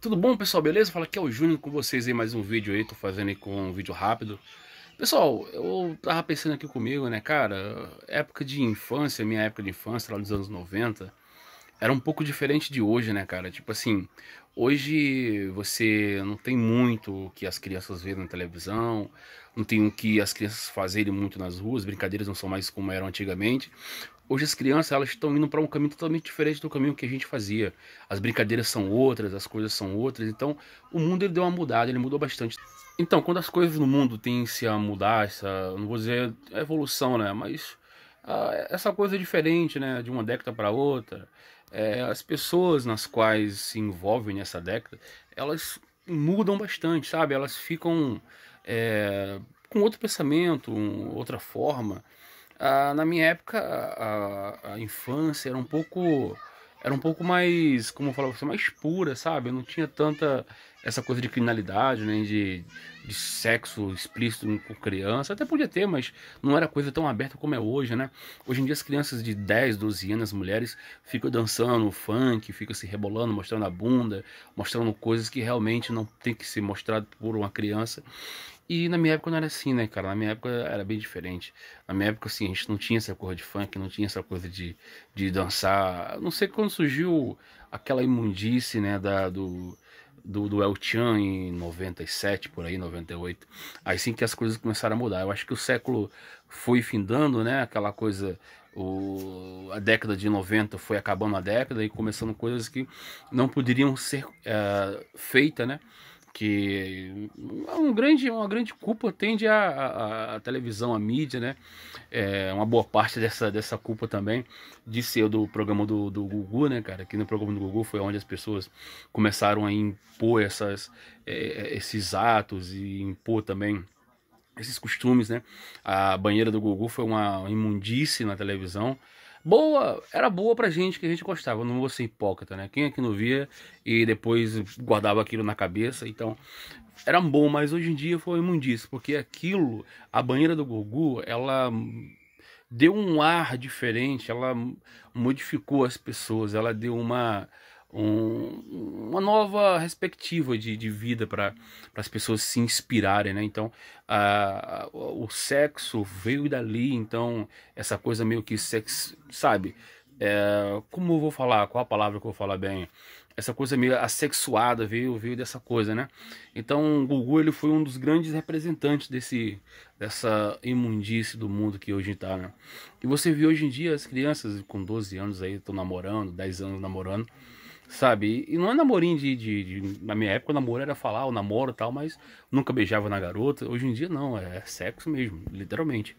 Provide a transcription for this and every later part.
Tudo bom, pessoal? Beleza? Fala aqui é o Júnior com vocês aí, mais um vídeo aí, tô fazendo aí com um vídeo rápido. Pessoal, eu tava pensando aqui comigo, né, cara, época de infância, minha época de infância, lá dos anos 90, era um pouco diferente de hoje, né, cara? Tipo assim, hoje você não tem muito o que as crianças veem na televisão, não tem o que as crianças fazerem muito nas ruas, brincadeiras não são mais como eram antigamente. Hoje as crianças elas estão indo para um caminho totalmente diferente do caminho que a gente fazia. As brincadeiras são outras, as coisas são outras. Então o mundo ele deu uma mudada, ele mudou bastante. Então quando as coisas no mundo tendem-se a mudar, essa, não vou dizer evolução, né, mas essa coisa é diferente, né, de uma década para outra. É, as pessoas nas quais se envolvem nessa década, elas mudam bastante, sabe? Elas ficam é, com outro pensamento, um, outra forma. Ah, na minha época, a, a, infância era um pouco era um pouco mais, como eu falava, mais pura, sabe? Eu não tinha tanta essa coisa de criminalidade, nem né? de, de sexo explícito com criança. Até podia ter, mas não era coisa tão aberta como é hoje, né? Hoje em dia as crianças de 10, 12 anos, mulheres, ficam dançando funk, ficam se rebolando, mostrando a bunda, mostrando coisas que realmente não tem que ser mostrado por uma criança. E na minha época não era assim, né, cara? Na minha época era bem diferente. Na minha época, assim, a gente não tinha essa cor de funk, não tinha essa coisa de, de dançar. não sei quando surgiu aquela imundice, né, da, do, do, do El Chan em 97, por aí, 98. Aí sim que as coisas começaram a mudar. Eu acho que o século foi findando, né? Aquela coisa. O, a década de 90 foi acabando a década e começando coisas que não poderiam ser é, eh, feitas, né? que um grande, uma grande culpa tende à, a televisão, à mídia, né? É, uma boa parte dessa, dessa culpa também de ser do programa do, do Gugu, né, cara? Que no programa do Gugu foi onde as pessoas começaram a impor essas, é, esses atos e impor também esses costumes, né? A banheira do Gugu foi uma imundície na televisão Boa, era boa pra gente, que a gente gostava, não vou ser hipócrita, né? Quem aqui é não via e depois guardava aquilo na cabeça, então era bom, mas hoje em dia foi imundice, porque aquilo, a banheira do Gugu, ela deu um ar diferente, ela modificou as pessoas, ela deu uma um, uma nova perspectiva de, de vida para as pessoas se inspirarem, né? Então, a, a, o sexo veio dali, então, essa coisa meio que sexo, sabe? É, como eu vou falar? Qual a palavra que eu vou falar bem? Essa coisa meio assexuada veio, veio dessa coisa, né? Então, o Gugu ele foi um dos grandes representantes desse, dessa imundície do mundo que hoje está, né? E você vê hoje em dia as crianças com 12 anos aí estão namorando, 10 anos namorando. Sabe? E não é namorinho de, de, de, Na minha época, o namoro era falar, o namoro e tal, mas nunca beijava na garota. Hoje em dia, não. É sexo mesmo, literalmente.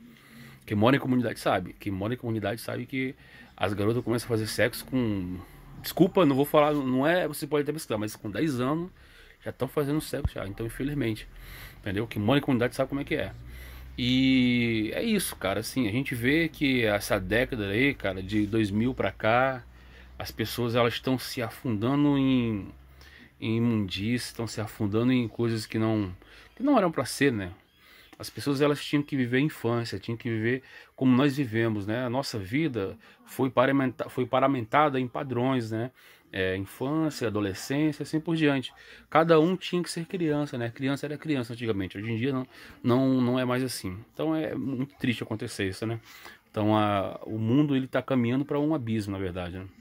Quem mora em comunidade sabe. Quem mora em comunidade sabe que as garotas começam a fazer sexo com. Desculpa, não vou falar, não é. Você pode até pesquisar, mas com 10 anos já estão fazendo sexo já. Então, infelizmente. Entendeu? Quem mora em comunidade sabe como é que é. E é isso, cara. Assim, a gente vê que essa década aí, cara, de 2000 para cá, as pessoas elas estão se afundando em, em estão se afundando em coisas que não, que não eram para ser, né? As pessoas elas tinham que viver a infância, tinham que viver como nós vivemos, né? A nossa vida foi, foi paramentada em padrões, né? É, infância, adolescência, assim por diante. Cada um tinha que ser criança, né? Criança era criança antigamente, hoje em dia não, não, não é mais assim. Então é muito triste acontecer isso, né? Então a, o mundo ele está caminhando para um abismo, na verdade. Né?